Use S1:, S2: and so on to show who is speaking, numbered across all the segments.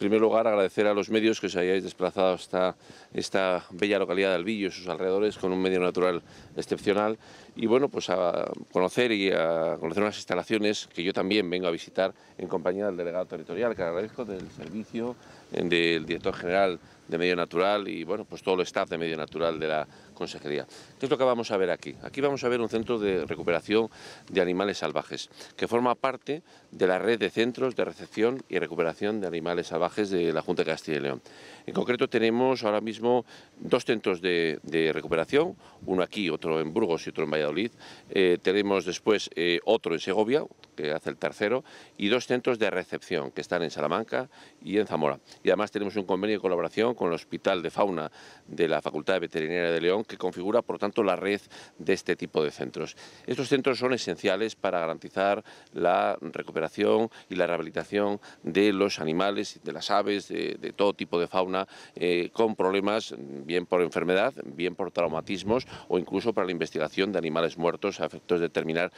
S1: En primer lugar, agradecer a los medios que os hayáis desplazado hasta esta bella localidad de Albillo y sus alrededores con un medio natural excepcional. Y bueno, pues a conocer y a conocer unas instalaciones que yo también vengo a visitar en compañía del delegado territorial, que agradezco del servicio del director general de Medio Natural y bueno, pues todo el staff de Medio Natural de la Consejería. ¿Qué es lo que vamos a ver aquí? Aquí vamos a ver un centro de recuperación de animales salvajes, que forma parte de la red de centros de recepción y recuperación de animales salvajes de la Junta de Castilla y León. En concreto tenemos ahora mismo dos centros de, recuperación, uno aquí, otro en Burgos y otro en Valladolid. Eh, tenemos después eh, otro en Segovia, que hace el tercero, y dos centros de recepción que están en Salamanca y en Zamora. Y además tenemos un convenio de colaboración con el Hospital de Fauna de la Facultad de Veterinaria de León, que configura, por tanto, la red de este tipo de centros. Estos centros son esenciales para garantizar la recuperación y la rehabilitación de los animales, de las aves, de, todo tipo de fauna, eh, con problemas bien por enfermedad, bien por traumatismos o incluso para la investigación de animales muertos a efectos de determinar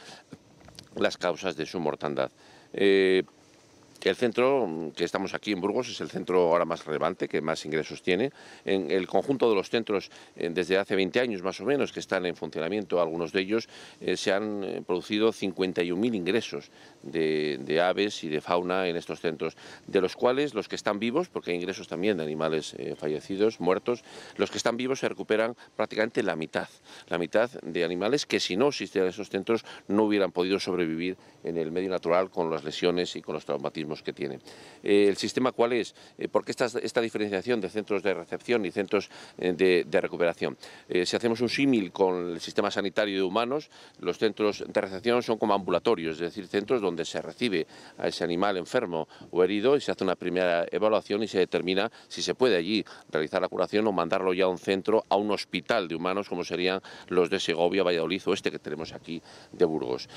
S1: las causas de su mortandad. Eh, el centro mm, que estamos aquí en Burgos es el centro ahora más relevante, que más ingresos tiene. En el conjunto de los centros, eh, desde hace 20 años más o menos, que están en funcionamiento, algunos de ellos, eh, se han eh, producido 51.000 ingresos de, aves y de fauna en estos centros, de los cuales los que están vivos, porque hay ingresos también de animales fallecidos, muertos, los que están vivos se recuperan prácticamente la mitad, la mitad de animales que si no existieran esos centros no hubieran podido sobrevivir en el medio natural con las lesiones y con los traumatismos que tiene. Eh, ¿El sistema cuál es? Eh, ¿Por qué esta, diferenciación de centros de recepción y centros eh, de, recuperación? si hacemos un símil con el sistema sanitario de humanos, los centros de recepción son como ambulatorios, es decir, centros donde se recibe a ese animal enfermo o herido y se hace una primera evaluación y se determina si se puede allí realizar la curación o mandarlo ya a un centro, a un hospital de humanos, como serían los de Segovia, Valladolid o este que tenemos aquí de Burgos.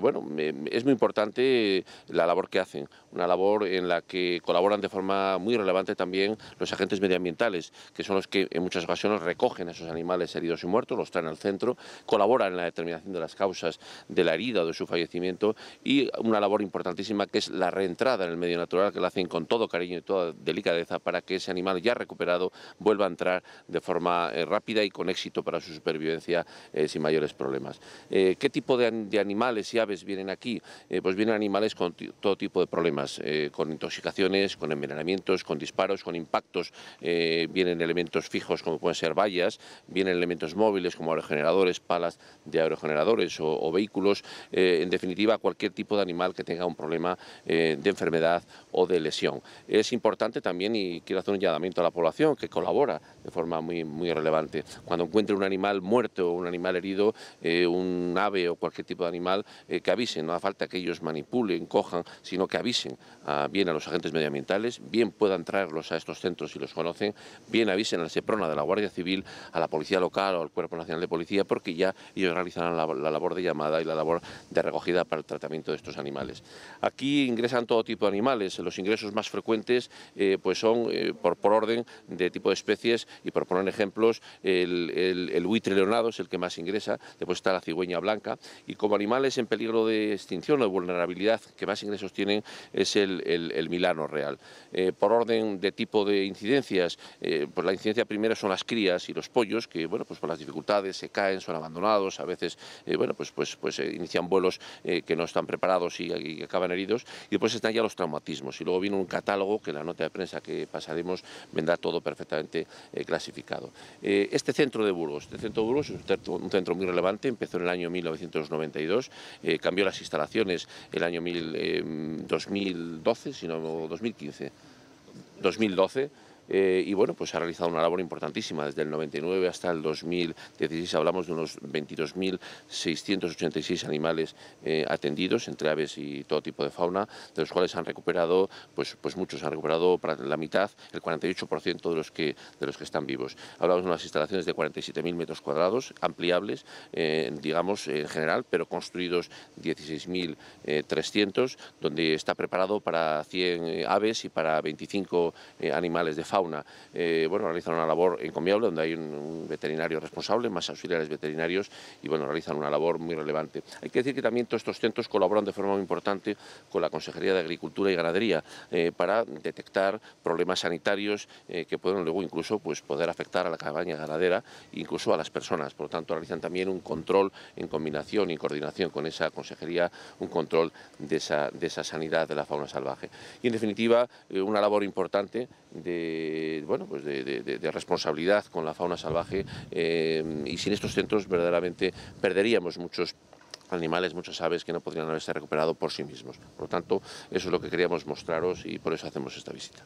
S1: bueno, es muy importante la labor que hacen una labor en la que colaboran de forma muy relevante también los agentes medioambientales, que son los que en muchas ocasiones recogen a esos animales heridos y muertos, los traen al centro, colaboran en la determinación de las causas de la herida o de su fallecimiento y una labor importantísima que es la reentrada en el medio natural, que la hacen con todo cariño y toda delicadeza para que ese animal ya recuperado vuelva a entrar de forma eh, rápida y con éxito para su supervivencia eh, sin mayores problemas. Eh, ¿Qué tipo de, animales y aves vienen aquí? pues vienen animales con todo tipo de problemas eh, con intoxicaciones, con envenenamientos, con disparos, con impactos. Eh, vienen elementos fijos como pueden ser vallas, vienen elementos móviles como aerogeneradores, palas de aerogeneradores o, vehículos. Eh, en definitiva, cualquier tipo de animal que tenga un problema de enfermedad o de lesión. Es importante también, y quiero hacer un llamamiento a la población que colabora de forma muy, muy relevante. Cuando encuentre un animal muerto o un animal herido, un ave o cualquier tipo de animal, que avisen. No hace falta que ellos manipulen, cojan, sino que avisen bien a los agentes medioambientales, bien puedan traerlos a estos centros si los conocen, bien avisen al SEPRONA de la Guardia Civil, a la Policía Local o al Cuerpo Nacional de Policía, porque ya ellos realizarán la, labor de llamada y la labor de recogida para el tratamiento de estos animales. Aquí ingresan todo tipo de animales, los ingresos más frecuentes eh, pues son eh, por, orden de tipo de especies y por poner ejemplos, el, el buitre leonado es el que más ingresa, después está la cigüeña blanca y como animales en peligro de extinción o de vulnerabilidad que más ingresos tienen es el, Milano Real. Eh, por orden de tipo de incidencias, eh, pues la incidencia primera son las crías y los pollos, que bueno, pues por las dificultades se caen, son abandonados, a veces eh, bueno, pues, pues, pues inician vuelos que no están preparados y, acaban heridos. Y después están ya los traumatismos. Y luego viene un catálogo que en la nota de prensa que pasaremos vendrá todo perfectamente clasificado. este centro de Burgos, este centro de Burgos es un centro, muy relevante, empezó en el año 1992, cambió las instalaciones el año 2000 2012, sino 2015. 2012 eh, y bueno, pues ha realizado una labor importantísima desde el 99 hasta el 2016. Hablamos de unos 22.686 animales eh, atendidos entre aves y todo tipo de fauna, de los cuales han recuperado, pues, pues muchos han recuperado la mitad, el 48% de los que de los que están vivos. Hablamos de unas instalaciones de 47.000 metros cuadrados, ampliables, eh, digamos en general, pero construidos 16.300, donde está preparado para 100 aves y para 25 animales de fauna eh, bueno, realizan una labor encomiable donde hay un, veterinario responsable, más auxiliares veterinarios y bueno, realizan una labor muy relevante. Hay que decir que también todos estos centros colaboran de forma muy importante con la Consejería de Agricultura y Ganadería eh, para detectar problemas sanitarios eh, que pueden luego incluso pues, poder afectar a la cabaña ganadera, e incluso a las personas. Por lo tanto, realizan también un control en combinación y coordinación con esa consejería, un control de esa, de esa sanidad de la fauna salvaje. Y en definitiva, una labor importante de, bueno, pues de, responsabilidad con la fauna salvaje eh, y sin estos centros verdaderamente perderíamos muchos animales, muchas aves que no podrían haberse recuperado por sí mismos. Por lo tanto, eso es lo que queríamos mostraros y por eso hacemos esta visita.